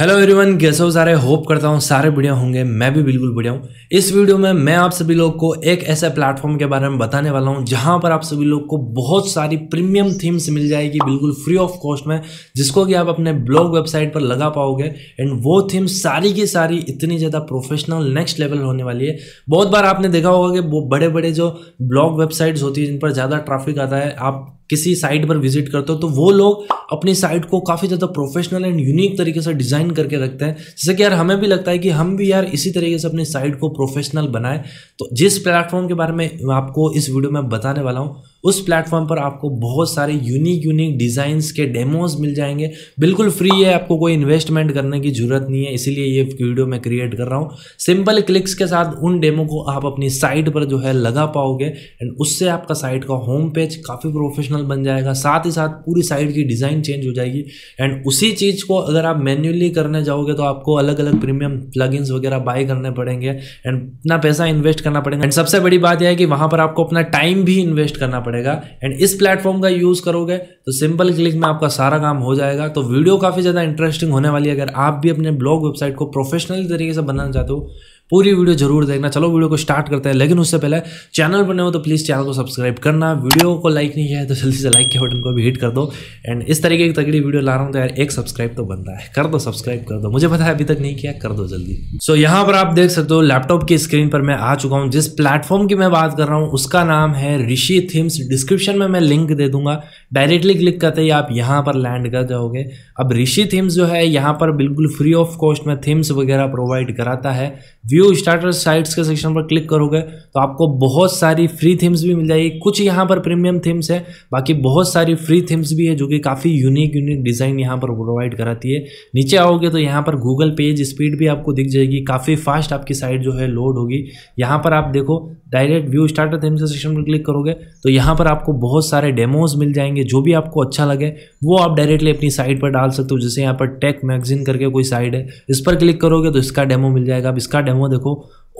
hello everyone कैसे हो सारे होप करता हूँ सारे बढ़िया होंगे मैं भी बिल्कुल बढ़िया हूँ इस वीडियो में मैं आप सभी लोग को एक ऐसा प्लेटफॉर्म के बारे में बताने वाला हूँ जहाँ पर आप सभी लोग को बहुत सारी प्रीमियम थीम्स मिल जाएगी बिल्कुल फ्री ऑफ कॉस्ट में जिसको कि आप अपने ब्लॉग वेबसाइट पर लगा पाओगे एंड वो थीम सारी की सारी इतनी ज़्यादा प्रोफेशनल नेक्स्ट लेवल होने वाली है बहुत बार आपने देखा होगा कि वो बड़े बड़े जो ब्लॉग वेबसाइट्स होती है जिन पर ज़्यादा ट्राफिक आता है आप किसी साइट पर विजिट करते हो तो वो लोग अपनी साइट को काफ़ी ज़्यादा प्रोफेशनल एंड यूनिक तरीके से डिज़ाइन करके रखते हैं जैसे कि यार हमें भी लगता है कि हम भी यार इसी तरीके से अपनी साइट को प्रोफेशनल बनाएं तो जिस प्लेटफॉर्म के बारे में आपको इस वीडियो में बताने वाला हूँ उस प्लेटफॉर्म पर आपको बहुत सारे यूनिक यूनिक डिज़ाइंस के डेमोज मिल जाएंगे बिल्कुल फ्री है आपको कोई इन्वेस्टमेंट करने की जरूरत नहीं है इसीलिए ये वीडियो मैं क्रिएट कर रहा हूँ सिंपल क्लिक्स के साथ उन डेमो को आप अपनी साइट पर जो है लगा पाओगे एंड उससे आपका साइट का होम पेज काफ़ी प्रोफेशनल बन जाएगा साथ ही साथ पूरी साइट की डिज़ाइन चेंज हो जाएगी एंड उसी चीज़ को अगर आप मैन्युअली करने जाओगे तो आपको अलग अलग प्रीमियम प्लगइन्स वगैरह बाय करने पड़ेंगे एंड अपना पैसा इन्वेस्ट करना पड़ेगा एंड सबसे बड़ी बात यह है कि वहाँ पर आपको अपना टाइम भी इन्वेस्ट करना पड़ेगा पड़ेगा एंड इस प्लेटफॉर्म का यूज़ करोगे तो सिंपल क्लिक में आपका सारा काम हो जाएगा तो वीडियो काफ़ी ज़्यादा इंटरेस्टिंग होने वाली है अगर आप भी अपने ब्लॉग वेबसाइट को प्रोफेशनल तरीके से बनाना चाहते हो पूरी वीडियो जरूर देखना चलो वीडियो को स्टार्ट करते हैं लेकिन उससे पहले चैनल पर हो तो प्लीज़ चैनल को सब्सक्राइब करना वीडियो को लाइक नहीं है तो जल्दी से लाइक के बटन को भी हिट कर दो एंड इस तरीके की तगड़ी वीडियो ला रहा हूँ तो यार एक सब्सक्राइब तो बनता है कर दो सब्सक्राइब कर दो मुझे पता है अभी तक नहीं किया कर दो जल्दी सो so, यहाँ पर आप देख सकते हो लैपटॉप की स्क्रीन पर मैं आ चुका हूँ जिस प्लेटफॉर्म की मैं बात कर रहा हूँ उसका नाम है ऋषि थीम्स डिस्क्रिप्शन में मैं लिंक दे दूंगा डायरेक्टली क्लिक करते ही आप यहाँ पर लैंड कर जाओगे अब ऋषि थीम्स जो है यहाँ पर बिल्कुल फ्री ऑफ कॉस्ट में थीम्स वगैरह प्रोवाइड कराता है व्यू स्टार्टर साइट्स के सेक्शन पर क्लिक करोगे तो आपको बहुत सारी फ्री थीम्स भी मिल जाएगी कुछ यहाँ पर प्रीमियम थीम्स है बाकी बहुत सारी फ्री थीम्स भी है जो कि काफ़ी यूनिक यूनिक डिज़ाइन यहाँ पर प्रोवाइड कराती है नीचे आओगे तो यहाँ पर गूगल पेज स्पीड भी आपको दिख जाएगी काफ़ी फास्ट आपकी साइट जो है लोड होगी यहाँ पर आप देखो डायरेक्ट व्यू स्टार्टर थीम्स के सेक्शन पर क्लिक करोगे तो यहाँ पर आपको बहुत सारे डेमोज मिल जाएंगे जो भी आपको अच्छा लगे वो आप डायरेक्टली अपनी साइट पर डाल सकते हो जैसे यहाँ पर टेक मैगजीन करके कोई साइट है इस पर क्लिक करोगे तो इसका डेमो मिल जाएगा आप इसका डेमो देखो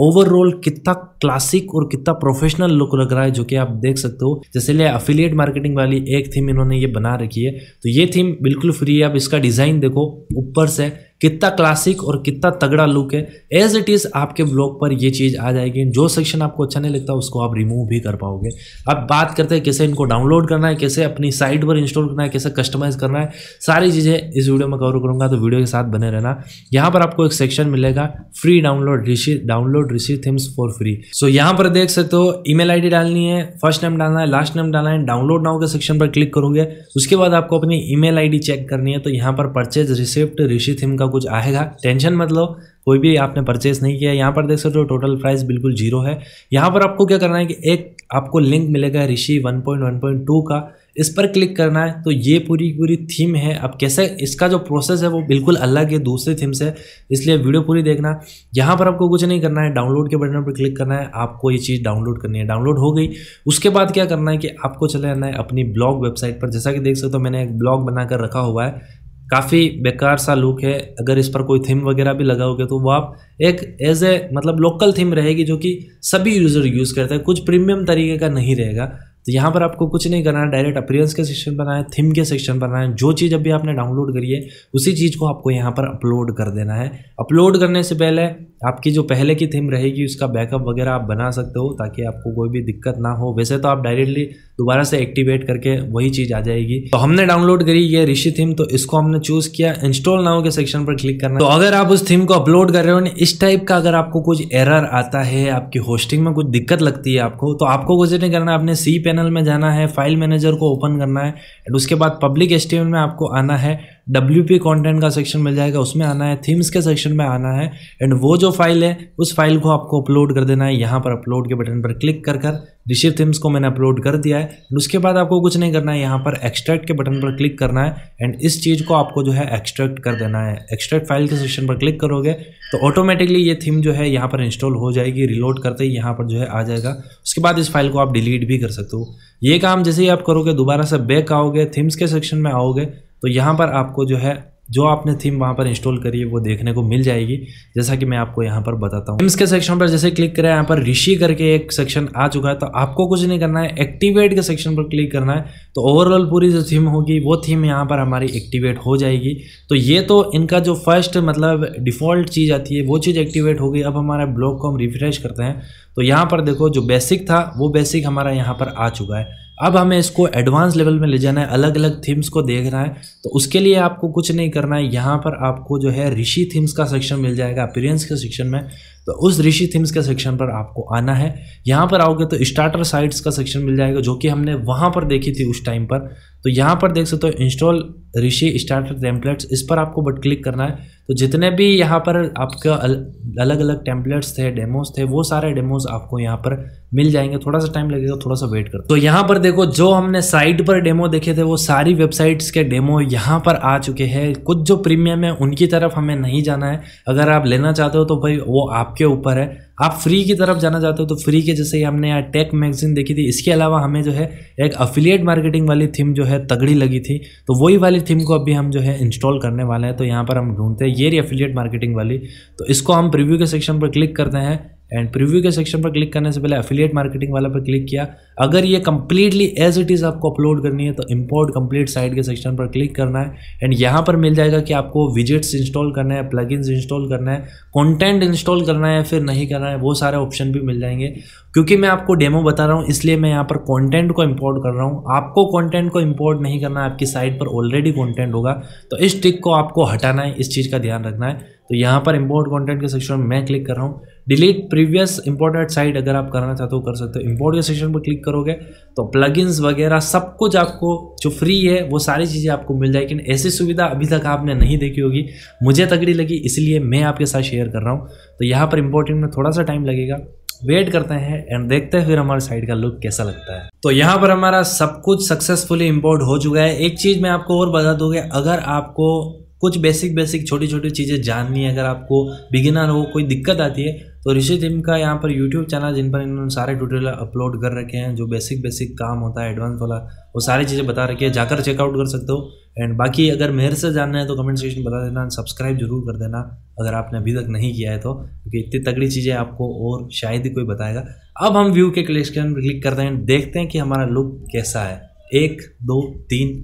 ओवरऑल कितना क्लासिक और कितना प्रोफेशनल लुक लग रहा है जो कि आप देख सकते हो जैसे लिए अफिलियट मार्केटिंग वाली एक थीम इन्होंने ये बना रखी है तो ये थीम बिल्कुल फ्री है आप इसका डिज़ाइन देखो ऊपर से कितना क्लासिक और कितना तगड़ा लुक है एज इट इज़ आपके ब्लॉग पर ये चीज़ आ जाएगी जो सेक्शन आपको अच्छा नहीं लगता उसको आप रिमूव भी कर पाओगे अब बात करते हैं कैसे इनको डाउनलोड करना है कैसे अपनी साइट पर इंस्टॉल करना है कैसे कस्टमाइज़ करना है सारी चीज़ें इस वीडियो में कवर करूँगा तो वीडियो के साथ बने रहना यहाँ पर आपको एक सेक्शन मिलेगा free download download receive themes for free so यहाँ पर देख सकते हो ईमेल आईडी डालनी है फर्स्ट नेम डालना है लास्ट नेम डालना है डाउनलोड नाउ के सेक्शन पर क्लिक करोगे उसके बाद आपको अपनी ईमेल आईडी चेक करनी है तो यहाँ पर परचेज रिसिप्ट ऋषि थिम का कुछ आएगा टेंशन मतलब कोई भी आपने परचेस नहीं किया यहाँ पर देख सकते हो टोटल प्राइस बिल्कुल जीरो है यहाँ पर आपको क्या करना है कि एक आपको लिंक मिलेगा ऋषि 1.1.2 का इस पर क्लिक करना है तो ये पूरी पूरी थीम है अब कैसे इसका जो प्रोसेस है वो बिल्कुल अलग है दूसरे थीम से इसलिए वीडियो पूरी देखना यहाँ पर आपको कुछ नहीं करना है डाउनलोड के बटन पर क्लिक करना है आपको ये चीज़ डाउनलोड करनी है डाउनलोड हो गई उसके बाद क्या करना है कि आपको चले जाना है अपनी ब्लॉग वेबसाइट पर जैसा कि देख सकते हो मैंने एक ब्लॉग बनाकर रखा हुआ है काफ़ी बेकार सा लुक है अगर इस पर कोई थीम वगैरह भी लगाओगे तो वो आप एक एज ए मतलब लोकल थीम रहेगी जो कि सभी यूज़र यूज़ करते हैं कुछ प्रीमियम तरीके का नहीं रहेगा तो यहाँ पर आपको कुछ नहीं करना है डायरेक्ट अपीयरेंस के सेक्शन पर आए थीम के सेक्शन पर आए जो चीज़ अभी आपने डाउनलोड करी है उसी चीज़ को आपको यहाँ पर अपलोड कर देना है अपलोड करने से पहले आपकी जो पहले की थीम रहेगी उसका बैकअप वगैरह आप बना सकते हो ताकि आपको कोई भी दिक्कत ना हो वैसे तो आप डायरेक्टली दोबारा से एक्टिवेट करके वही चीज़ आ जाएगी तो हमने डाउनलोड करी ये ऋषि थीम तो इसको हमने चूज किया इंस्टॉल नाउ के सेक्शन पर क्लिक करना तो अगर आप उस थीम को अपलोड कर रहे हो इस टाइप का अगर आपको कुछ एरर आता है आपकी होस्टिंग में कुछ दिक्कत लगती है आपको तो आपको कुछ नहीं करना है आपने सी पैनल में जाना है फाइल मैनेजर को ओपन करना है एंड उसके बाद पब्लिक एस में आपको आना है डब्ल्यू पी का सेक्शन मिल जाएगा उसमें आना है थीम्स के सेक्शन में आना है एंड वो जो फाइल है उस फाइल को आपको अपलोड कर देना है यहाँ पर अपलोड के बटन पर क्लिक कर कर रिशिव थिम्स को मैंने अपलोड कर दिया है उसके बाद आपको कुछ नहीं करना है यहाँ पर एक्सट्रैक्ट के बटन पर क्लिक करना है एंड इस चीज़ को आपको जो है एक्सट्रैक्ट कर देना है एक्सट्रैक्ट फाइल के सेक्शन पर क्लिक करोगे तो ऑटोमेटिकली ये थीम जो है यहाँ पर इंस्टॉल हो जाएगी रिलोड करते ही यहाँ पर जो है आ जाएगा उसके बाद इस फाइल को आप डिलीट भी कर सकते हो ये काम जैसे ही आप करोगे दोबारा से बैक आओगे थीम्स के सेक्शन में आओगे तो यहाँ पर आपको जो है जो आपने थीम वहाँ पर इंस्टॉल करी है वो देखने को मिल जाएगी जैसा कि मैं आपको यहाँ पर बताता हूँ थीम्स के सेक्शन पर जैसे क्लिक करें यहाँ पर ऋषि करके एक सेक्शन आ चुका है तो आपको कुछ नहीं करना है एक्टिवेट के सेक्शन पर क्लिक करना है तो ओवरऑल पूरी जो थीम होगी वो थीम यहाँ पर हमारी एक्टिवेट हो जाएगी तो ये तो इनका जो फर्स्ट मतलब डिफ़ॉल्ट चीज़ आती है वो चीज़ एक्टिवेट हो गई अब हमारे ब्लॉग को हम रिफ्रेश करते हैं तो यहाँ पर देखो जो बेसिक था वो बेसिक हमारा यहाँ पर आ चुका है अब हमें इसको एडवांस लेवल में ले जाना है अलग अलग थीम्स को देखना है तो उसके लिए आपको कुछ नहीं करना है यहाँ पर आपको जो है ऋषि थीम्स का सेक्शन मिल जाएगा अपीरियंस के सेक्शन में तो उस ऋषि थीम्स के सेक्शन पर आपको आना है यहाँ पर आओगे तो स्टार्टर साइट्स का सेक्शन मिल जाएगा जो कि हमने वहाँ पर देखी थी उस टाइम पर तो यहाँ पर देख सकते हो इंस्टॉल ऋषि स्टार्टर टेम्पलेट्स इस पर आपको बट क्लिक करना है तो जितने भी यहाँ पर अल अलग अलग टेम्पलेट्स थे डेमोज थे वो सारे डेमोज आपको यहाँ पर मिल जाएंगे थोड़ा सा टाइम लगेगा थोड़ा सा वेट कर तो यहाँ पर देखो जो हमने साइट पर डेमो देखे थे वो सारी वेबसाइट्स के डेमो यहाँ पर आ चुके हैं कुछ जो प्रीमियम है उनकी तरफ हमें नहीं जाना है अगर आप लेना चाहते हो तो भाई वो आपके ऊपर है आप फ्री की तरफ जाना चाहते हो तो फ्री के जैसे ही हमने यहाँ टेक मैगजीन देखी थी इसके अलावा हमें जो है एक अफिलिएट मार्केटिंग वाली थीम जो है तगड़ी लगी थी तो वही वाली थीम को अभी हम जो है इंस्टॉल करने वाले हैं तो यहाँ पर हम ढूंढते हैं ये रही अफिलिएट मार्केटिंग वाली तो इसको हम प्रिव्यू के सेक्शन पर क्लिक करते हैं एंड प्रीव्यू के सेक्शन पर क्लिक करने से पहले एफिलिएट मार्केटिंग वाला पर क्लिक किया अगर ये कंप्लीटली एज इट इज़ आपको अपलोड करनी है तो इम्पोर्ट कंप्लीट साइट के सेक्शन पर क्लिक करना है एंड यहाँ पर मिल जाएगा कि आपको विजिट्स इंस्टॉल करना है प्लगइन्स इंस्टॉल करना है कंटेंट इंस्टॉल करना है फिर नहीं करना है वो सारे ऑप्शन भी मिल जाएंगे क्योंकि मैं आपको डेमो बता रहा हूँ इसलिए मैं यहाँ पर कॉन्टेंट को इम्पोर्ट कर रहा हूँ आपको कॉन्टेंट को इम्पोर्ट नहीं करना है आपकी साइट पर ऑलरेडी कॉन्टेंट होगा तो इस टिक को आपको हटाना है इस चीज़ का ध्यान रखना है तो यहाँ पर इम्पोर्ट कंटेंट के सेक्शन में मैं क्लिक कर रहा हूँ डिलीट प्रीवियस इंपोर्टेड साइट अगर आप करना चाहते हो कर सकते हो इम्पोर्ट के सेशन पर क्लिक करोगे तो प्लगइन्स वगैरह सब कुछ आपको जो फ्री है वो सारी चीज़ें आपको मिल जाएगी लेकिन ऐसी सुविधा अभी तक आपने नहीं देखी होगी मुझे तगड़ी लगी इसलिए मैं आपके साथ शेयर कर रहा हूँ तो यहाँ पर इम्पोर्टिंग में थोड़ा सा टाइम लगेगा वेट करते हैं एंड देखते हैं फिर हमारे साइड का लुक कैसा लगता है तो यहाँ पर हमारा सब कुछ सक्सेसफुली इम्पोर्ट हो चुका है एक चीज़ मैं आपको और बता दूँगी अगर आपको कुछ बेसिक बेसिक छोटी छोटी चीज़ें जाननी है अगर आपको बिगिनर हो कोई दिक्कत आती है तो ऋषि जिम का यहाँ पर यूट्यूब चैनल जिन पर इन्होंने सारे ट्यूटोरियल अपलोड कर रखे हैं जो बेसिक बेसिक काम होता है एडवांस वाला वो सारी चीज़ें बता रखी है जाकर चेकआउट कर सकते हो एंड बाकी अगर मेरे से जानना है तो कमेंट सेक्शन बता देना सब्सक्राइब जरूर कर देना अगर आपने अभी तक नहीं किया है तो क्योंकि इतनी तगड़ी चीज़ें आपको और शायद ही कोई बताएगा अब हम व्यू के क्लेक्शन क्लिक करते हैं देखते हैं कि हमारा लुक कैसा है एक दो तीन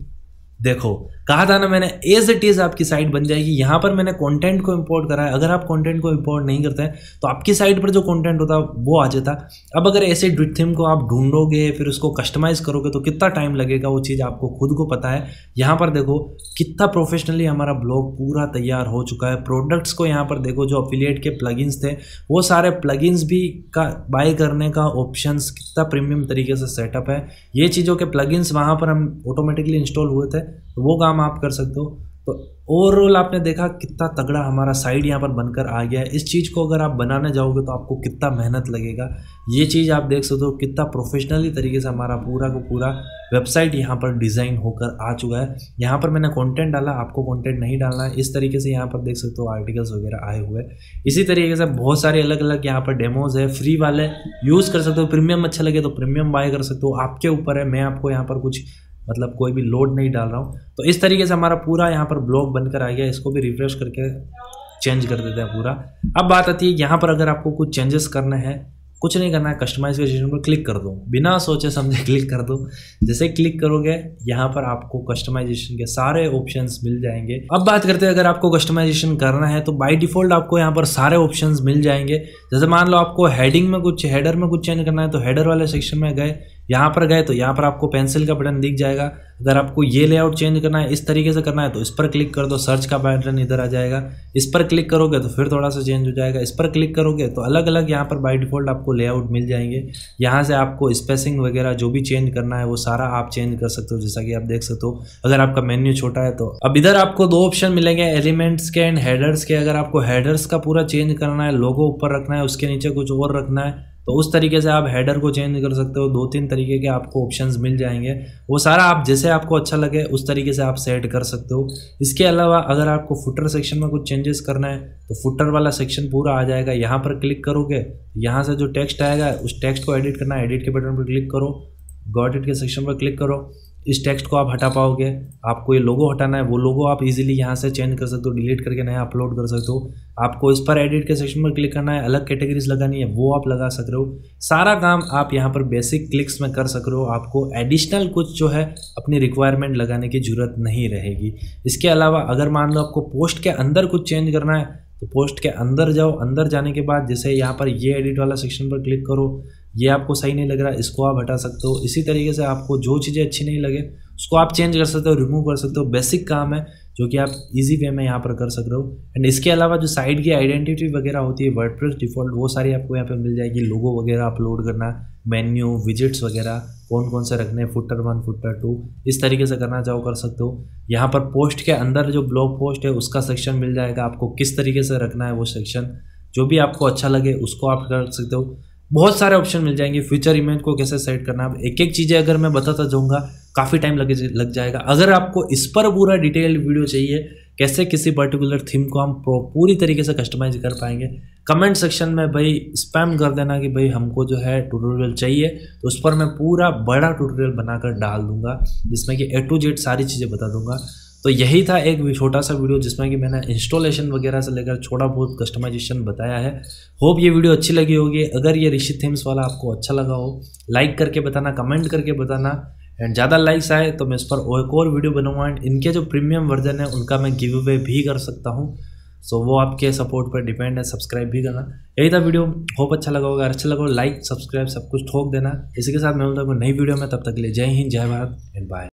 देखो कहा था ना मैंने एज इट इज़ आपकी साइट बन जाएगी यहाँ पर मैंने कंटेंट को इंपोर्ट करा है अगर आप कंटेंट को इंपोर्ट नहीं करते हैं तो आपकी साइट पर जो कंटेंट होता वो आ जाता अब अगर ऐसे थीम को आप ढूंढोगे फिर उसको कस्टमाइज़ करोगे तो कितना टाइम लगेगा वो चीज़ आपको खुद को पता है यहाँ पर देखो कितना प्रोफेशनली हमारा ब्लॉग पूरा तैयार हो चुका है प्रोडक्ट्स को यहाँ पर देखो जो अफिलियट के प्लगइन्स थे वो सारे प्लगइन्स भी का बाय करने का ऑप्शंस कितना प्रीमियम तरीके से सेटअप है ये चीज़ों के प्लगइन्स वहाँ पर हम ऑटोमेटिकली इंस्टॉल हुए थे तो वो काम आप कर सकते हो तो ओवरऑल आपने देखा कितना तगड़ा हमारा साइड यहाँ पर बनकर आ गया है इस चीज़ को अगर आप बनाने जाओगे तो आपको कितना मेहनत लगेगा ये चीज़ आप देख सकते हो कितना प्रोफेशनली तरीके से हमारा पूरा को पूरा वेबसाइट यहाँ पर डिज़ाइन होकर आ चुका है यहाँ पर मैंने कंटेंट डाला आपको कंटेंट नहीं डालना है इस तरीके से यहाँ पर देख सकते हो आर्टिकल्स वगैरह आए हुए इसी तरीके से बहुत सारे अलग अलग यहाँ पर डेमोज है फ्री वाले यूज़ कर सकते हो प्रीमियम अच्छा लगे तो प्रीमियम बाय कर सकते हो आपके ऊपर है मैं आपको यहाँ पर कुछ मतलब कोई भी लोड नहीं डाल रहा हूँ तो इस तरीके से हमारा पूरा यहाँ पर ब्लॉक बनकर आ गया इसको भी रिफ्रेश करके चेंज कर देते हैं पूरा अब बात आती है यहाँ पर अगर आपको कुछ चेंजेस करना है कुछ नहीं करना है कस्टमाइज के पर क्लिक कर दो बिना सोचे समझे क्लिक कर दो जैसे क्लिक करोगे यहाँ पर आपको कस्टमाइजेशन के सारे ऑप्शंस मिल जाएंगे अब बात करते हैं अगर आपको कस्टमाइजेशन करना है तो बाय डिफॉल्ट आपको यहाँ पर सारे ऑप्शंस मिल जाएंगे जैसे मान लो आपको हेडिंग में कुछ हेडर में कुछ चेंज करना है तो हेडर वाले सेक्शन में गए यहाँ पर गए तो यहाँ पर आपको पेंसिल का बटन दिख जाएगा अगर आपको ये लेआउट चेंज करना है इस तरीके से करना है तो इस पर क्लिक कर दो सर्च का बटन इधर आ जाएगा इस पर क्लिक करोगे तो फिर थोड़ा सा चेंज हो जाएगा इस पर क्लिक करोगे तो अलग अलग यहाँ पर बाई डिफ़ॉल्ट आपको लेआउट मिल जाएंगे यहाँ से आपको स्पेसिंग वगैरह जो भी चेंज करना है वो सारा आप चेंज कर सकते हो जैसा कि आप देख सकते हो अगर आपका मेन्यू छोटा है तो अब इधर आपको दो ऑप्शन मिलेंगे एलिमेंट्स के एंड हेडर्स के अगर आपको हेडर्स का पूरा चेंज करना है लोगो ऊपर रखना है उसके नीचे कुछ और रखना है तो उस तरीके से आप हेडर को चेंज कर सकते हो दो तीन तरीके के आपको ऑप्शंस मिल जाएंगे वो सारा आप जैसे आपको अच्छा लगे उस तरीके से आप सेट कर सकते हो इसके अलावा अगर आपको फुटर सेक्शन में कुछ चेंजेस करना है तो फुटर वाला सेक्शन पूरा आ जाएगा यहाँ पर क्लिक करोगे तो यहाँ से जो टेक्स्ट आएगा उस टेक्स्ट को एडिट करना है एडिट के बटन पर क्लिक करो गॉट इट के सेक्शन पर क्लिक करो इस टेक्स्ट को आप हटा पाओगे आपको ये लोगो हटाना है वो लोगो आप इजीली यहाँ से चेंज कर सकते हो डिलीट करके नया अपलोड कर सकते हो आपको इस पर एडिट के सेक्शन पर क्लिक करना है अलग कैटेगरीज लगानी है वो आप लगा सक रहे हो सारा काम आप यहाँ पर बेसिक क्लिक्स में कर सक रहे हो आपको एडिशनल कुछ जो है अपनी रिक्वायरमेंट लगाने की जरूरत नहीं रहेगी इसके अलावा अगर मान लो आपको पोस्ट के अंदर कुछ चेंज करना है तो पोस्ट के अंदर जाओ अंदर जाने के बाद जैसे यहाँ पर ये एडिट वाला सेक्शन पर क्लिक करो ये आपको सही नहीं लग रहा इसको आप हटा सकते हो इसी तरीके से आपको जो चीज़ें अच्छी नहीं लगे उसको आप चेंज कर सकते हो रिमूव कर सकते हो बेसिक काम है जो कि आप इजी वे में यहाँ पर कर सक रहे हो एंड इसके अलावा जो साइट की आइडेंटिटी वगैरह होती है वर्डप्रेस डिफॉल्ट वो सारी आपको यहाँ पर मिल जाएगी लोगो वगैरह अपलोड करना मेन्यू विजिट्स वगैरह कौन कौन से रखने हैं फुटर वन फुटर टू इस तरीके से करना चाहो कर सकते हो यहाँ पर पोस्ट के अंदर जो ब्लॉग पोस्ट है उसका सेक्शन मिल जाएगा आपको किस तरीके से रखना है वो सेक्शन जो भी आपको अच्छा लगे उसको आप कर सकते हो बहुत सारे ऑप्शन मिल जाएंगे फ्यूचर इमेज को कैसे सेट करना है एक एक चीज़ें अगर मैं बताता जाऊँगा काफ़ी टाइम लग जाएगा अगर आपको इस पर पूरा डिटेल वीडियो चाहिए कैसे किसी पर्टिकुलर थीम को हम पूरी तरीके से कस्टमाइज कर पाएंगे कमेंट सेक्शन में भाई स्पैम कर देना कि भाई हमको जो है ट्यूटोरियल चाहिए तो उस पर मैं पूरा बड़ा ट्यूटोरियल बनाकर डाल दूंगा जिसमें कि ए टू जेड सारी चीज़ें बता दूंगा तो यही था एक छोटा सा वीडियो जिसमें कि मैंने इंस्टॉलेशन वगैरह से लेकर छोटा बहुत कस्टमाइजेशन बताया है होप ये वीडियो अच्छी लगी होगी अगर ये ऋषि थीम्स वाला आपको अच्छा लगा हो लाइक करके बताना कमेंट करके बताना एंड ज़्यादा लाइक्स आए तो मैं इस पर एक और वीडियो बनाऊंगा एंड इनके जो प्रीमियम वर्जन है उनका मैं गिव अवे भी कर सकता हूँ सो वो आपके सपोर्ट पर डिपेंड है सब्सक्राइब भी करना यही था वीडियो होप अच्छा लगा होगा अच्छा लगा लाइक सब्सक्राइब सब कुछ ठोक देना इसी के साथ मैं बोलता हूँ नई वीडियो में तब तक के लिए जय हिंद जय भारत एंड बाय